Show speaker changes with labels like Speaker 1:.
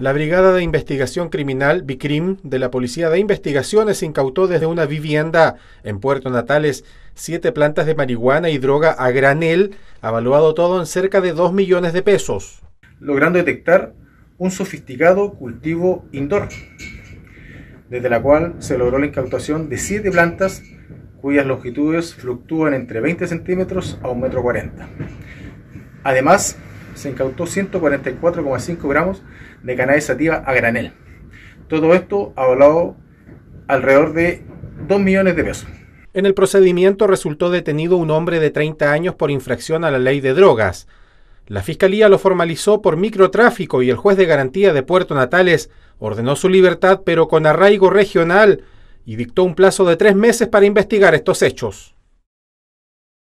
Speaker 1: La Brigada de Investigación Criminal, BICRIM, de la Policía de Investigaciones incautó desde una vivienda en Puerto Natales siete plantas de marihuana y droga a granel, avaluado todo en cerca de 2 millones de pesos. Logrando detectar
Speaker 2: un sofisticado cultivo indoor, desde la cual se logró la incautación de siete plantas cuyas longitudes fluctúan entre 20 centímetros a 1,40 metro. 40. Además, se incautó 144,5 gramos de cannabis sativa a granel. Todo esto ha hablado alrededor de 2 millones de pesos.
Speaker 1: En el procedimiento resultó detenido un hombre de 30 años por infracción a la ley de drogas. La fiscalía lo formalizó por microtráfico y el juez de garantía de Puerto Natales ordenó su libertad pero con arraigo regional y dictó un plazo de tres meses para investigar estos hechos.